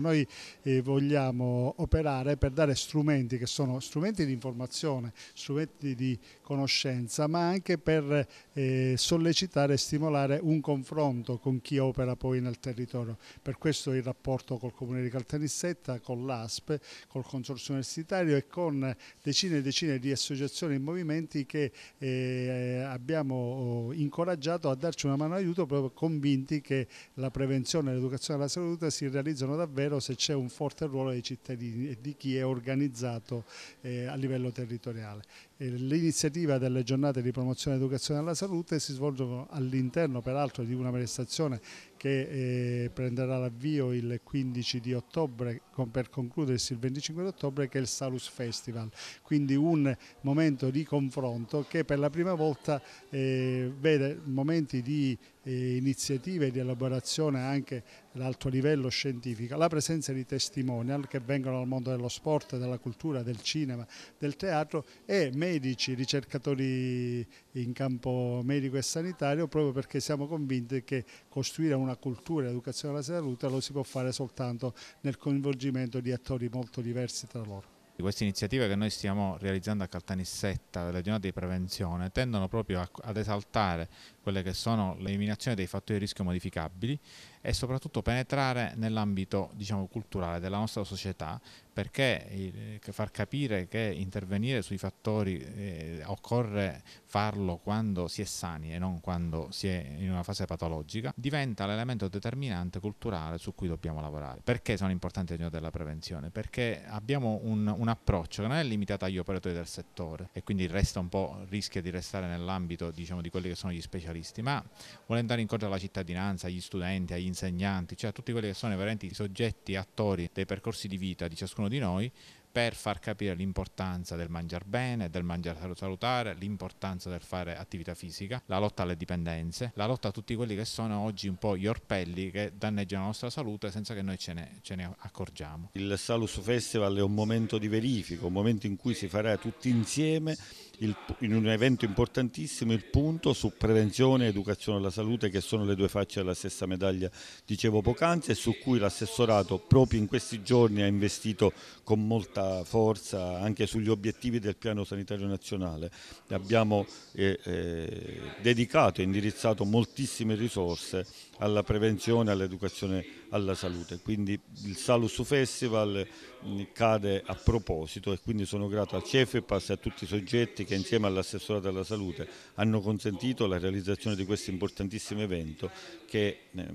Noi eh, vogliamo operare per dare strumenti che sono strumenti di informazione, strumenti di conoscenza, ma anche per eh, sollecitare e stimolare un confronto con chi opera poi nel territorio. Per questo il rapporto col Comune di Caltanissetta, con l'ASP, col Consorzio Universitario e con decine e decine di associazioni e movimenti che eh, abbiamo oh, incoraggiato a darci una mano d'aiuto proprio convinti che la prevenzione e l'educazione alla salute si realizzano davvero ovvero se c'è un forte ruolo dei cittadini e di chi è organizzato eh, a livello territoriale. Eh, L'iniziativa delle giornate di promozione ed educazione alla salute si svolgono all'interno peraltro di una manifestazione che eh, prenderà l'avvio il 15 di ottobre con, per concludersi il 25 di ottobre che è il Salus Festival, quindi un momento di confronto che per la prima volta eh, vede momenti di eh, iniziative di elaborazione anche all'alto livello scientifico, la presenza di testimonial che vengono dal mondo dello sport, della cultura, del cinema, del teatro e medici, ricercatori in campo medico e sanitario proprio perché siamo convinti che costruire un una cultura e educazione alla salute lo si può fare soltanto nel coinvolgimento di attori molto diversi tra loro. Queste iniziative che noi stiamo realizzando a Caltanissetta, la giornata di prevenzione, tendono proprio ad esaltare quelle che sono l'eliminazione dei fattori di rischio modificabili e soprattutto penetrare nell'ambito diciamo, culturale della nostra società perché far capire che intervenire sui fattori eh, occorre farlo quando si è sani e non quando si è in una fase patologica diventa l'elemento determinante culturale su cui dobbiamo lavorare. Perché sono importanti le della prevenzione? Perché abbiamo un, un approccio che non è limitato agli operatori del settore e quindi resta un po' rischia di restare nell'ambito diciamo, di quelli che sono gli specialisti giornalisti, ma vuole andare incontro alla cittadinanza, agli studenti, agli insegnanti, cioè a tutti quelli che sono veramente i soggetti attori dei percorsi di vita di ciascuno di noi, per far capire l'importanza del mangiare bene, del mangiare salutare, l'importanza del fare attività fisica, la lotta alle dipendenze, la lotta a tutti quelli che sono oggi un po' gli orpelli che danneggiano la nostra salute senza che noi ce ne, ce ne accorgiamo. Il Salus Festival è un momento di verifica, un momento in cui si farà tutti insieme il, in un evento importantissimo il punto su prevenzione e educazione alla salute che sono le due facce della stessa medaglia dicevo poc'anzi e su cui l'assessorato proprio in questi giorni ha investito con molta forza anche sugli obiettivi del piano sanitario nazionale, abbiamo eh, eh, dedicato e indirizzato moltissime risorse alla prevenzione, all'educazione alla salute, quindi il Salus Festival mm, cade a proposito e quindi sono grato al Cefepas e a tutti i soggetti che insieme all'assessorato della salute hanno consentito la realizzazione di questo importantissimo evento che è eh,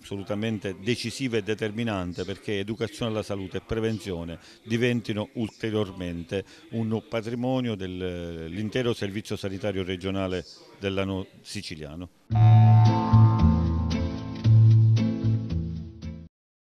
assolutamente decisivo e determinante perché educazione alla salute e prevenzione diventano diventino ulteriormente un patrimonio dell'intero servizio sanitario regionale dell'anno siciliano.